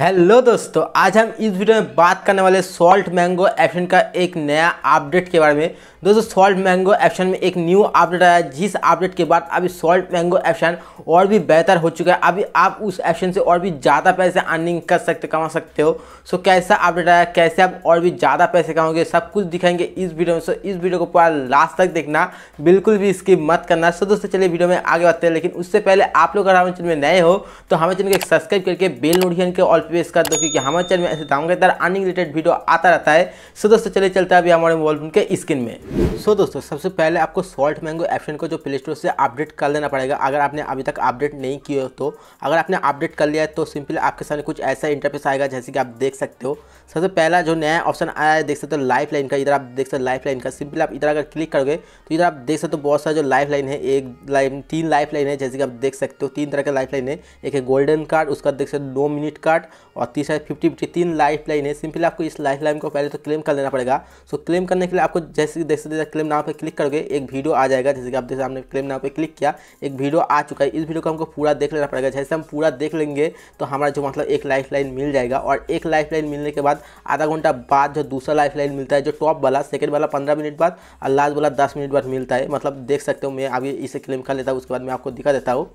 hello दोस्तों आज हम इस वीडियो में बात करने वाले सॉल्ट मैंगो एप्शन का एक नया अपडेट के बारे में दोस्तों सॉल्ट मैंगो एप्शन में एक न्यू अपडेट आया जिस अपडेट के बाद अभी सॉल्ट मैंगो एप्शन और भी बेहतर हो चुका है अभी आप उस एप्शन से और भी ज़्यादा पैसे अर्निंग कर सकते कमा सकते हो सो कैसा अपडेट आया कैसे आप और भी ज़्यादा पैसे कमाओगे सब कुछ दिखाएंगे इस वीडियो में सो इस वीडियो को पूरा लास्ट तक देखना बिल्कुल भी इसकी मत करना सो दोस्तों चलिए वीडियो में आगे बढ़ते हैं लेकिन उससे पहले आप लोग अगर हमारे चैनल में नए हो तो हमारे चैनल को सब्सक्राइब करके बेल नोटिफिकेशन के ऑल पेश कर दो क्योंकि हमारे चैनल में ऐसे तरह अर्निंग रिलेटेड वीडियो आता रहता है सो दोस्तों चले चलते हैं अभी हमारे मोबाइल फोन के स्क्रीन में सो दोस्तों सबसे पहले आपको सॉल्ट मैंगो ऑप्शन को जो प्ले स्टोर से अपडेट कर लेना पड़ेगा अगर आपने अभी तक अपडेट नहीं किया हो तो अगर आपने अपडेट कर लिया है तो सिंपली आपके सामने कुछ ऐसा इंटरफेस आएगा जैसे कि आप देख सकते हो सबसे पहला जो नया ऑप्शन आया है देख सकते हो लाइफ लाइन का इधर आप देख सकते हो लाइफ लाइन का सिंपली आप इधर अगर क्लिक करोगे तो इधर आप देख सकते हो बहुत सारा जो लाइफ लाइन है एक लाइन तीन लाइफ लाइन है जैसे कि आप देख सकते हो तीन तरह के लाइफ लाइन है एक है गोल्डन कार्ड उसका देख सकते हो दो मिनट कार्ड और तीसरा फिफ्टी फिफ्टी तीन लाइफ लाइन है सिंपली आपको इस लाइफ लाइन को पहले तो क्लेम कर लेना पड़ेगा सो क्लेम करने के लिए आपको जैसे सकते हैं क्लेम नाम पर क्लिक करोगे एक वीडियो आ जाएगा जैसे कि आप जैसे हमने क्लेम नाम पर क्लिक किया एक वीडियो आ चुका है इस वीडियो को हमको पूरा देख लेना पड़ेगा जैसे हम पूरा देख लेंगे तो हमारा जो मतलब एक लाइफ लाइन मिल जाएगा और एक लाइफ लाइन मिलने के बाद आधा घंटा बाद जो दूसरा लाइफ लाइन मिलता है जो टॉप वाला सेकेंड वाला पंद्रह मिनट बाद और लास्ट वाला दस मिनट बाद मिलता है मतलब देख सकते हो मैं अभी इसे क्लेम कर लेता हूँ उसके बाद मैं आपको दिखा देता हूँ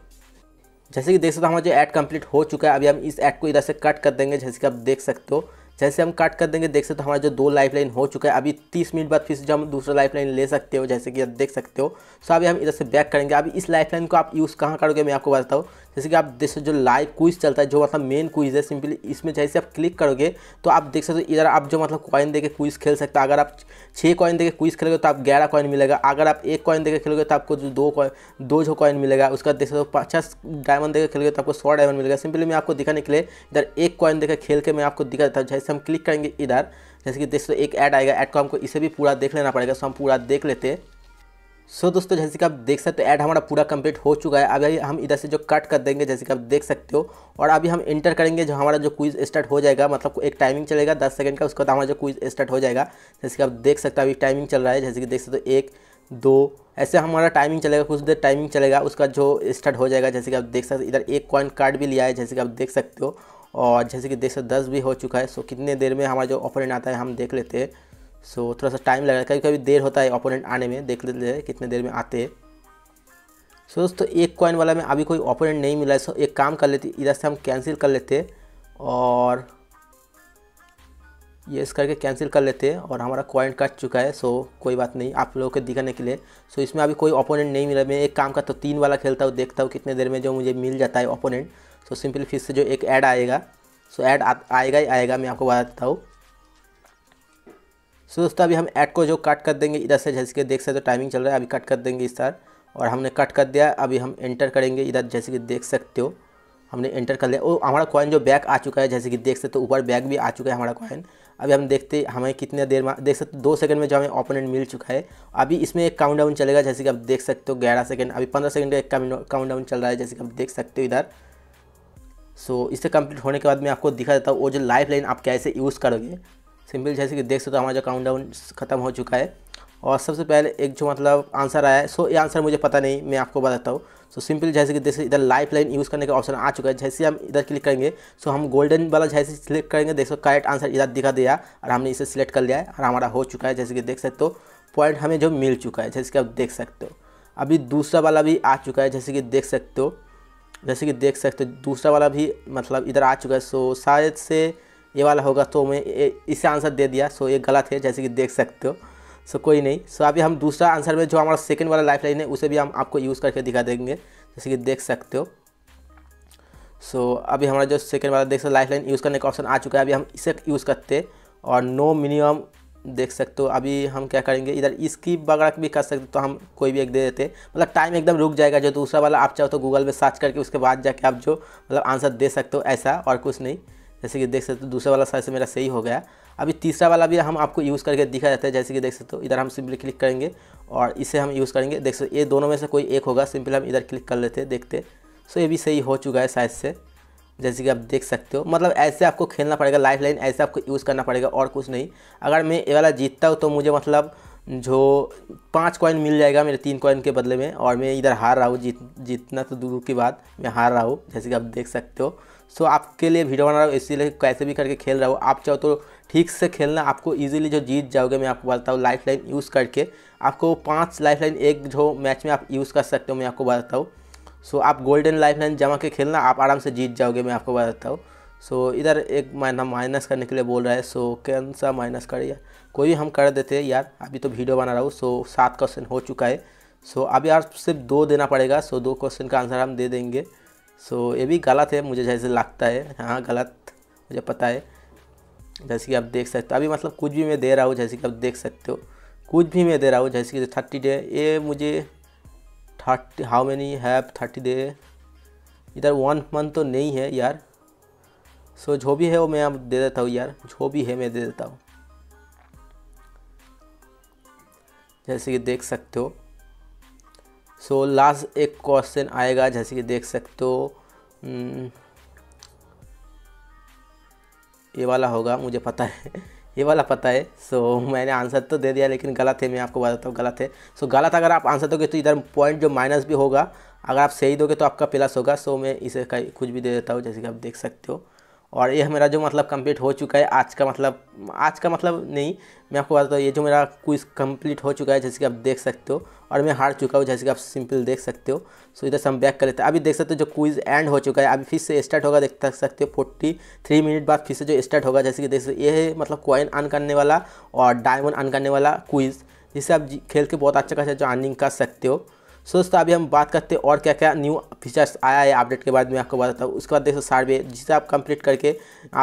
जैसे कि देख सकते हो हमारा जो ऐड कंप्लीट हो चुका है अभी हम इस ऐड को इधर से कट कर देंगे जैसे कि आप देख सकते हो जैसे हम कट कर देंगे देख सकते हो हमारा जो दो लाइफ लाइन हो चुका है अभी तीस मिनट बाद फिर से हम दूसरा लाइफ लाइन ले सकते हो जैसे कि आप देख सकते हो सो अभी हम इधर से बैक करेंगे अभी इस लाइफ लाइन को आप यूज़ कहाँ करोगे मैं आपको बताता हूँ जैसे कि आप देख सकते जो लाइव क्विज चलता है जो मतलब मेन क्विज है सिंपली इसमें जैसे आप क्लिक करोगे तो आप देख सकते हो इधर आप जो मतलब कॉइन देके क्विज खेल सकते हैं अगर आप छः कॉइन देके क्विज खेलोगे तो आप ग्यारह कॉइन मिलेगा अगर आप एक कॉइन देके खेलोगे तो आपको जो दो कॉइन दो जो कॉइन मिलेगा उसका देख सकते हो पचास डायमंड देकर खेलोगे तो आपको सौ डायमंड मिलेगा सिंपली मैं आपको दिखाने के लिए इधर एक कॉइन देकर खेल के मैं आपको दिखा देता हूँ जैसे हम क्लिक करेंगे इधर जैसे कि देख सकते एक ऐड आएगा ऐड को हमको इसे भी पूरा देख लेना पड़ेगा सो हम पूरा देख लेते हैं सो so, दोस्तों जैसे कि आप देख सकते हो ऐड हमारा पूरा कंप्लीट हो चुका है अभी हम इधर से जो कट कर देंगे जैसे कि आप देख सकते हो और अभी हम इंटर करेंगे जो हमारा जो क्विज स्टार्ट हो जाएगा मतलब एक टाइमिंग चलेगा दस सेकंड का उसके बाद हमारा जो क्विज स्टार्ट हो जाएगा जैसे कि आप देख सकते हो अभी टाइमिंग चल रहा है जैसे कि देख सकते हो एक दो ऐसे हमारा टाइमिंग चलेगा कुछ देर टाइमिंग चलेगा उसका जो स्टार्ट हो जाएगा जैसे कि आप देख सकते इधर एक कॉइन कार्ड भी लिया है जैसे कि आप देख सकते हो और जैसे कि देख सकते दस भी हो चुका है सो कितने देर में हमारा जो ऑपरेंट आता है हम देख लेते हैं सो so, थोड़ा सा टाइम है कभी कभी देर होता है ओपोनेंट आने में देख लेते हैं कितने देर में आते हैं सो so, दोस्तों एक कॉइन वाला में अभी कोई ओपोनेंट नहीं मिला है सो एक काम कर लेते इधर से हम कैंसिल कर लेते और ये इस करके कैंसिल कर लेते हैं और हमारा कॉइन कट चुका है सो कोई बात नहीं आप लोगों को दिखाने के लिए सो इसमें अभी कोई ओपोनेंट नहीं मिला मैं एक काम करता हूँ तीन वाला खेलता हूँ देखता हूँ कितने देर में जो मुझे मिल जाता है ओपोनेंट सो सिंपली फिर से जो एक ऐड आएगा सो ऐड आएगा ही आएगा मैं आपको बता देता हूँ सो दोस्तों अभी हम ऐड को जो कट कर देंगे इधर से जैसे कि देख सकते हो टाइमिंग चल रहा है अभी कट कर देंगे इस तरह और हमने कट कर दिया अभी हम एंटर करेंगे इधर जैसे कि देख सकते हो हमने एंटर कर लिया और हमारा कॉइन जो बैक आ चुका है जैसे कि देख सकते हो ऊपर बैक भी आ चुका है हमारा कॉइन अभी हम देखते हमें कितने देर में देख सकते हो दो सेकंड में जो हमें ओपोनेंट मिल चुका है अभी इसमें एक काउंट डाउन चलेगा जैसे कि आप देख सकते हो ग्यारह सेकंड अभी पंद्रह सेकंड का एक काउंट डाउन चल रहा है जैसे कि आप देख सकते हो इधर सो इसे कंप्लीट होने के बाद मैं आपको दिखा देता हूँ वो जो लाइफ लाइन आप कैसे यूज़ करोगे सिंपल जैसे कि देख सकते हो हमारा जो काउंट डाउन ख़त्म हो चुका है और सबसे पहले एक जो मतलब आंसर आया है सो ये आंसर मुझे पता नहीं मैं आपको बताता हूँ सो सिंपल जैसे कि जैसे इधर लाइफ लाइन यूज़ करने का ऑप्शन आ चुका है जैसे हम इधर क्लिक करेंगे सो हम गोल्डन वाला जैसे सिलेक्ट करेंगे देख सकते करेक्ट आंसर इधर दिखा दिया और हमने इसे सिलेक्ट कर लिया है और हमारा हो चुका है जैसे कि देख सकते हो पॉइंट हमें जो मिल चुका है जैसे कि आप देख सकते हो अभी दूसरा वाला भी आ चुका है जैसे कि देख सकते हो जैसे कि देख सकते हो दूसरा वाला भी मतलब इधर आ चुका है सो शायद से ये वाला होगा तो मैं इसे आंसर दे दिया सो ये गलत है जैसे कि देख सकते हो सो कोई नहीं सो अभी हम दूसरा आंसर में जो हमारा सेकेंड वाला लाइफ लाइन है उसे भी हम आपको यूज़ करके दिखा देंगे जैसे कि देख सकते हो सो अभी हमारा जो सेकेंड वाला देख सकते लाइफ लाइन यूज़ करने का ऑप्शन आ चुका है अभी हम इसे यूज़ करते और नो मिनिमम देख सकते हो अभी हम क्या करेंगे इधर इसकी वगैरह भी कर सकते तो हम कोई भी एक दे देते मतलब टाइम एकदम रुक जाएगा जो दूसरा वाला आप चाहो तो गूगल में सर्च करके उसके बाद जाके आप जो मतलब आंसर दे सकते हो ऐसा और कुछ नहीं जैसे कि देख सकते हो दूसरा वाला साइज मेरा सही हो गया अभी तीसरा वाला भी हम आपको यूज़ करके दिखा जाता है जैसे कि देख सकते हो इधर हम सिंपली क्लिक करेंगे और इसे हम यूज़ करेंगे देख सकते ये दोनों में से कोई एक होगा सिंपल हम इधर क्लिक कर लेते देखते सो ये भी सही हो चुका है साइज से जैसे कि आप देख सकते हो मतलब ऐसे आपको खेलना पड़ेगा लाइफ लाइन ऐसे आपको यूज़ करना पड़ेगा और कुछ नहीं अगर मैं ये वाला जीतता हूँ तो मुझे मतलब जो पाँच कॉइन मिल जाएगा मेरे तीन कॉइन के बदले में और मैं इधर हार रहा हूँ जीत जीतना तो दूर की बात मैं हार रहा हूँ जैसे कि आप देख सकते हो सो आपके लिए वीडियो बना रहा हूँ इसीलिए कैसे भी करके खेल रहा हूँ आप चाहो तो ठीक से खेलना आपको इजीली जो जीत जाओगे मैं आपको बताता हूँ लाइफ लाइन यूज़ करके आपको पाँच लाइफ लाइन एक जो मैच में आप यूज़ कर सकते हो मैं आपको बताता हूँ सो आप गोल्डन लाइफ लाइन जमा के खेलना आप आराम से जीत जाओगे मैं आपको बताता हूँ सो इधर एक माइना माइनस करने के लिए बोल रहा है सो कौन सा माइनस करिए कोई भी हम कर देते हैं यार अभी तो वीडियो बना रहा हूँ सो सात क्वेश्चन हो चुका है सो अभी यार सिर्फ दो देना पड़ेगा सो दो क्वेश्चन का आंसर हम दे देंगे सो ये भी गलत है मुझे जैसे लगता है हाँ गलत मुझे पता है जैसे कि आप देख सकते हो अभी मतलब कुछ भी मैं दे रहा हूँ जैसे कि आप देख सकते हो कुछ भी मैं दे रहा हूँ जैसे कि थर्टी डे ये मुझे thirty how many have thirty day इधर वन मंथ तो नहीं है यार सो जो भी है वो मैं आप दे देता हूँ यार जो भी है मैं दे देता हूँ जैसे कि देख सकते हो सो so, लास्ट एक क्वेश्चन आएगा जैसे कि देख सकते हो hmm, ये वाला होगा मुझे पता है ये वाला पता है सो so, मैंने आंसर तो दे दिया लेकिन गलत है मैं आपको बताता हूँ गलत है सो so, गलत अगर आप आंसर दोगे तो इधर पॉइंट जो माइनस भी होगा अगर आप सही दोगे तो आपका प्लस होगा सो so, मैं इसे कुछ भी दे देता हूँ जैसे कि आप देख सकते हो और ये मेरा जो मतलब कंप्लीट हो चुका है आज का मतलब आज का मतलब नहीं मैं आपको बताता हूँ ये जो मेरा क्विज कंप्लीट हो चुका है जैसे कि आप देख सकते हो और मैं हार चुका हूँ जैसे कि आप सिंपल देख सकते हो सो इधर से हम बैक कर लेते हैं अभी देख सकते हो जो क्विज एंड हो चुका है अभी फिर से स्टार्ट होगा देख सकते हो फोर्टी थ्री मिनट बाद फिर से जो स्टार्ट होगा जैसे कि देख सकते ये मतलब कॉइन अन करने वाला और डायमंड अन करने वाला क्विज़ जिससे आप खेल के बहुत अच्छा खासा जो अर्निंग कर सकते हो सो दोस्तों अभी हम बात करते हैं और क्या क्या न्यू फीचर्स आया है अपडेट के बाद में आपको बताता हूँ उसके बाद देख सकते सार्वे जिसे आप कंप्लीट करके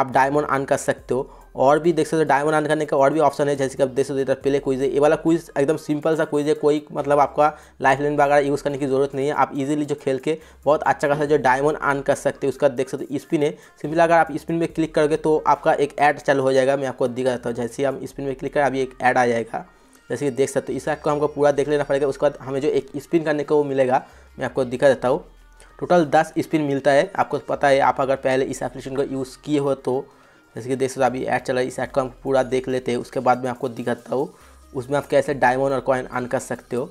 आप डायमंड आन कर सकते हो और भी देख सकते हो डायमंड आन करने का और भी ऑप्शन है जैसे कि आप देख सकते हो पहले क्विज है ये वाला क्विज एकदम सिंपल सा क्विज है कोई मतलब आपका लाइफ लाइन वगैरह यूज़ करने की जरूरत नहीं है आप इजीली जो खेल के बहुत अच्छा खासा जो डायमंड आन कर सकते हो उसका देख सकते हो स्पिन है सिंपल अगर आप स्पिन में क्लिक करोगे तो आपका एक ऐड चालू हो जाएगा मैं आपको दिखाता हूँ जैसे हम स्पिन में क्लिक करें अभी एक ऐड आ जाएगा जैसे कि देख सकते हो इस को हमको पूरा देख लेना पड़ेगा उसके बाद हमें जो एक स्पिन करने को मिलेगा मैं आपको दिखा देता हूँ टोटल दस स्पिन मिलता है आपको पता है आप अगर पहले इस एप्लीकेशन को यूज़ किए हो तो जैसे कि देख सकते हो अभी ऐड चला है इस ऐड को हम पूरा देख लेते हैं उसके बाद मैं आपको दिखाता हूँ उसमें आप कैसे डायमंड और कॉइन अन कर सकते हो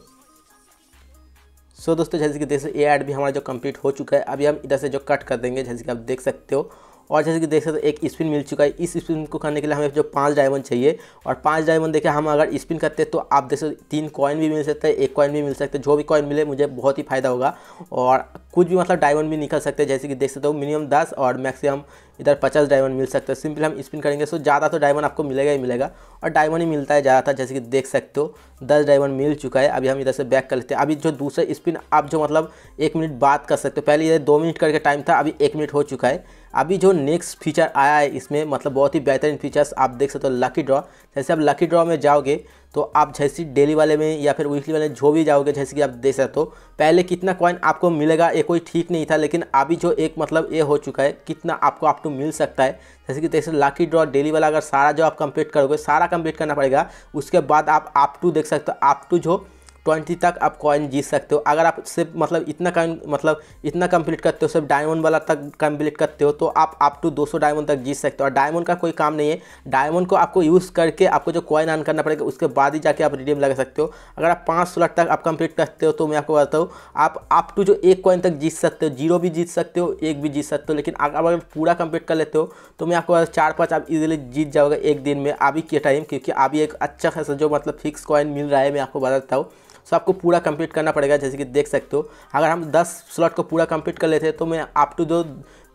सो दोस्तों जैसे कि देख सकते ये ऐड भी हमारा जो कंप्लीट हो चुका है अभी हम इधर से जो कट कर देंगे जैसे कि आप देख सकते हो और जैसे कि देख सकते एक स्पिन मिल चुका है इस स्पिन को करने के लिए हमें जो पाँच डायमंड चाहिए और पाँच डायमंड देखें हम अगर स्पिन करते हैं तो आप देख सकते तीन कॉइन भी मिल सकता है एक कॉइन भी मिल सकता है जो भी कॉइन मिले मुझे बहुत ही फायदा होगा और कुछ भी मतलब डायमंड भी निकल सकते हैं जैसे कि देख सकते हो मिनिमम दस और मैक्सिमम इधर पचास डायमंड मिल सकता है सिंपल हम स्पिन करेंगे सो ज़्यादा तो डायमंड आपको मिलेगा ही मिलेगा और डायमंड ही मिलता है ज़्यादातर जैसे कि देख सकते हो दस डायमंड मिल चुका है अभी हम इधर से बैक कर लेते हैं अभी जो दूसरा स्पिन आप जो मतलब एक मिनट बात कर सकते हो पहले इधर दो मिनट करके टाइम था अभी एक मिनट हो चुका है अभी जो नेक्स्ट फीचर आया है इसमें मतलब बहुत ही बेहतरीन फीचर्स आप देख सकते हो लकी ड्रॉ जैसे आप लकी ड्रॉ में जाओगे तो आप जैसे डेली वाले में या फिर वीकली वाले जो भी जाओगे जैसे कि आप देख सकते हो पहले कितना कॉइन आपको मिलेगा ये कोई ठीक नहीं था लेकिन अभी जो एक मतलब ये हो चुका है कितना आपको आप टू मिल सकता है जैसे कि देख सकते लाकी ड्रॉ डेली वाला अगर सारा जो आप कंप्लीट करोगे सारा कंप्लीट करना पड़ेगा उसके बाद आप आप टू देख सकते हो आप टू जो ट्वेंटी तक आप कॉइन जीत सकते हो अगर आप सिर्फ मतलब इतना कॉइन मतलब इतना कंप्लीट करते हो सिर्फ डायमंड वाला तक कंप्लीट करते हो तो आप अप टू 200 डायमंड तक जीत सकते हो और डायमंड का कोई काम नहीं है डायमंड को आपको यूज़ करके आपको जो कॉइन अर्न करना पड़ेगा उसके बाद ही जाके आप रिडीम लगा सकते हो अगर आप पाँच सौ तक आप कंप्लीट करते हो तो मैं आपको बताता हूँ आप अप टू जो एक कॉइन तक जीत सकते हो जीरो भी जीत सकते हो एक भी जीत सकते हो लेकिन अगर पूरा कंप्लीट कर लेते हो तो मैं आपको चार पाँच आप इजिली जीत जाओगे एक दिन में अभी के टाइम क्योंकि अभी एक अच्छा खासा जो मतलब फिक्स कॉइन मिल रहा है मैं आपको बताता हूँ सो आपको पूरा कंप्लीट करना पड़ेगा जैसे कि देख सकते हो अगर हम दस स्लॉट को पूरा कंप्लीट कर लेते हैं तो मैं अप टू दो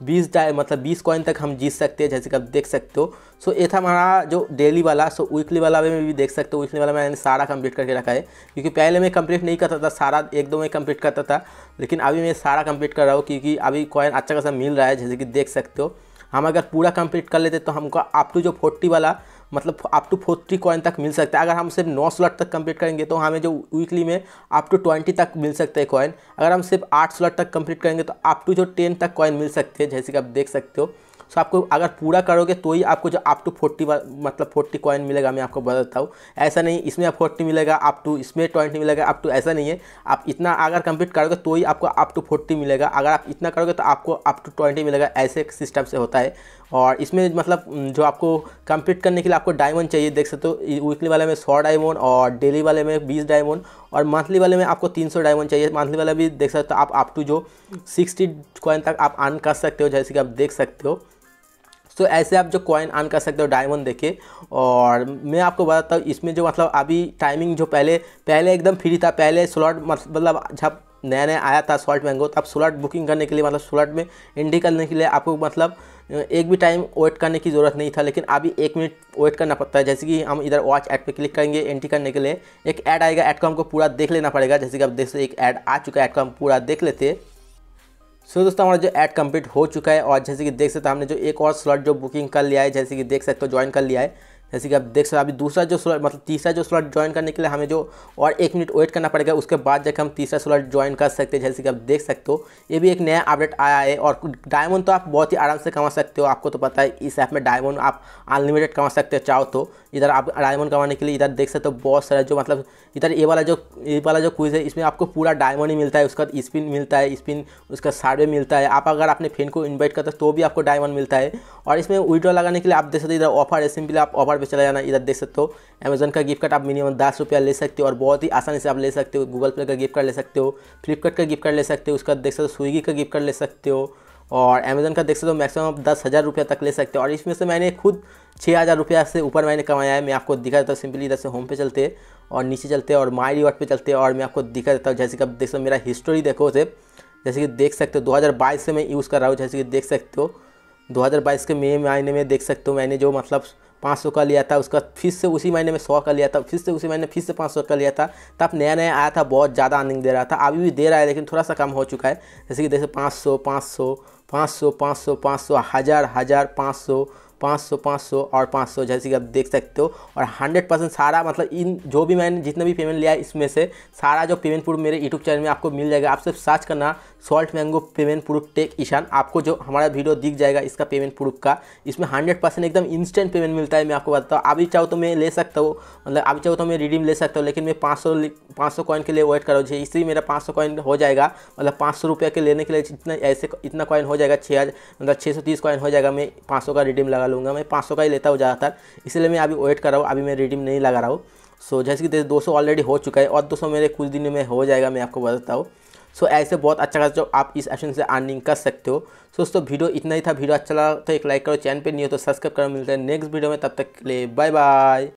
बीस मतलब बीस कॉइन तक हम जीत सकते हैं जैसे कि आप देख सकते हो सो ये था हमारा जो डेली वाला सो वीकली वाला में भी देख सकते हो वीकली वाला मैंने सारा कंप्लीट करके रखा है क्योंकि पहले मैं कंप्लीट नहीं करता था सारा एक दो में कंप्लीट करता था लेकिन अभी मैं सारा कंप्लीट कर रहा हूँ क्योंकि अभी कॉइन अच्छा खासा मिल रहा है जैसे कि देख सकते हो हम अगर पूरा कंप्लीट कर लेते तो हमको अप टू जो फोर्टी वाला मतलब अप टू फोर्टी कॉइन तक मिल सकता है अगर हम सिर्फ नौ स्लॉट तक कंप्लीट करेंगे तो हमें जो वीकली में अप टू ट्वेंटी तक मिल सकते हैं कॉइन अगर हम सिर्फ आठ स्लॉट तक कंप्लीट करेंगे तो अप टू जो टेन तक कॉइन मिल सकते हैं जैसे कि आप देख सकते हो सो आपको अगर पूरा करोगे तो ही आपको जो अप टू फोर्टी मतलब फोर्टी कॉइन मिलेगा मैं आपको बताता हूँ ऐसा नहीं इसमें आप फोर्टी मिलेगा अप टू इसमें ट्वेंटी मिलेगा अप टू ऐसा नहीं है आप इतना अगर कंप्लीट करोगे तो ही आपको अप टू फोर्टी मिलेगा अगर आप इतना करोगे तो आपको अप टू ट्वेंटी मिलेगा ऐसे सिस्टम से होता है और इसमें मतलब जो आपको कंप्लीट करने के लिए आपको डायमंड चाहिए देख सकते हो वीकली वाले में सौ डायमंड और डेली वाले में बीस डायमंड और मंथली वाले में आपको तीन सौ डायमंड चाहिए मंथली वाला भी देख सकते हो आप अप टू जो सिक्सटी कॉइन तक आप अर्न कर सकते हो जैसे कि आप देख सकते हो सो तो ऐसे आप जो कॉइन आन कर सकते हो डायमंड देखे और मैं आपको बताता हूँ इसमें जो मतलब अभी टाइमिंग जो पहले पहले एकदम फ्री था पहले स्लॉट मतलब जब नया नया आया था सॉल्ट मैंगो तो आप स्लॉट बुकिंग करने के लिए मतलब स्लॉट में एंट्री करने के लिए आपको मतलब एक भी टाइम वेट करने की ज़रूरत नहीं था लेकिन अभी एक मिनट वेट करना पड़ता है जैसे कि हम इधर वॉच ऐड पे क्लिक करेंगे एंट्री करने के लिए एक ऐड आएगा ऐड को हमको पूरा देख लेना पड़ेगा जैसे कि आप देख सकते एक ऐड आ चुका है ऐड को हम पूरा देख लेते हैं सो दोस्तों हमारा जो ऐड कंप्लीट हो चुका है और जैसे कि देख सकते हैं हमने जो एक और स्लॉट जो बुकिंग कर लिया है जैसे कि देख सकते हो ज्वाइन कर लिया है जैसे कि आप देख सकते हो अभी दूसरा जो स्लॉट मतलब तीसरा जो स्लॉट ज्वाइन करने के लिए हमें जो और एक मिनट वेट करना पड़ेगा उसके बाद जाकर हम तीसरा स्लॉट ज्वाइन कर सकते हैं जैसे कि आप देख सकते हो ये भी एक नया अपडेट आया है और डायमंड तो आप बहुत ही आराम से कमा सकते हो आपको तो पता है इस ऐप में डायमंड आप अनलिमिटेड कमा सकते हो चाहो तो इधर आप डायमंड कमाने के लिए इधर देख सकते हो बहुत सारा जो मतलब इधर ये वाला जो ये वाला जो क्विज है इसमें आपको पूरा डायमंड ही मिलता है उसका स्पिन मिलता है स्पिन उसका सर्वे मिलता है आप अगर अपने फ्रेंड को इन्वाइट करते हो तो भी आपको डायमंड मिलता है और इसमें विड्रॉ लगाने के लिए आप देख सकते हो इधर ऑफर है सिंपली आप ऑफर पे चला जाना इधर देख सकते हो अमेजन का गिफ्ट कार्ड आप मिनिमम दस रुपया ले सकते हो और बहुत ही आसानी से आप ले सकते हो गूगल पे का गिफ्ट कार्ड ले सकते हो फ्लिपकार्ट का गिफ्ट कार्ड ले सकते हो उसका देख सकते हो स्विगी का गिफ्ट कार्ड ले सकते हो और अमेजन का देख सकते हो मैक्सिमम आप दस हज़ार रुपया तक ले सकते हो और इसमें से मैंने खुद छः हज़ार रुपया से ऊपर मैंने कमाया है मैं आपको दिखा देता हूँ सिंपली इधर से होम पे चलते और नीचे चलते और माई रिवॉर्ड पे चलते और मैं आपको दिखा देता हूँ जैसे कि आप देख सकते हो मेरा हिस्ट्री देखो उसे जैसे कि देख सकते हो बाईस से मैं यूज़ कर रहा हूँ जैसे कि देख सकते हो 2022 के मई महीने में देख सकते हो मैंने जो मतलब 500 का लिया था उसका फिर से उसी महीने में 100 का लिया था फिर से उसी महीने फिर से 500 का लिया था तब नया नया आया था बहुत ज़्यादा अर्निंग दे रहा था अभी भी दे रहा है लेकिन थोड़ा सा कम हो चुका है जैसे कि जैसे पाँच सौ पाँच सौ पाँच सौ पाँच सौ पाँच सौ हज़ार हज़ार पाँच सौ 500 सौ और 500 जैसे कि आप देख सकते हो और 100 परसेंट सारा मतलब इन जो भी मैंने जितना भी पेमेंट लिया इसमें से सारा जो पेमेंट प्रूफ मेरे यूट्यूब चैनल में आपको मिल जाएगा आप सिर्फ सर्च करना salt mango payment proof tech Ishaan आपको जो हमारा वीडियो दिख जाएगा इसका पेमेंट प्रूफ का इसमें हंड्रेड परसेंट एकदम इंस्टेंट पेमेंट मिलता है मैं आपको बताता हूँ अभी चाहो तो मैं ले सकता हूँ मतलब अभी चाहो तो मैं रिडीम ले सकता हूँ लेकिन मैं पाँच सौ सौ कॉइन के लिए वेट करो जी इसलिए मेरा पाँच सौ कॉइन हो जाएगा मतलब पाँच सौ रुपये के लेने के लिए इतना ऐसे इतना कॉइन हो जाएगा छः मतलब छः सौ तीस कॉइन हो जाएगा मैं पाँच सौ का रिडीम लगा लूँगा मैं पाँच का ही लेता हूँ ज़्यादातर इसलिए मैं अभी वेट कर रहा हूँ अभी मैं रिडीम नहीं लगा रहा हूँ सो जैसे कि दो सौ ऑलरेडी हो चुका है और दो सौ मेरे कुछ दिन में हो जाएगा मैं आपको बताता हूँ सो so, ऐसे बहुत अच्छा खास जो आप इस एक्शन से अर्निंग कर सकते हो सो दोस्तों वीडियो इतना ही था वीडियो अच्छा लगा तो एक लाइक करो चैनल पे नहीं हो तो सब्सक्राइब करो मिलता है नेक्स्ट वीडियो में तब तक के लिए बाय बाय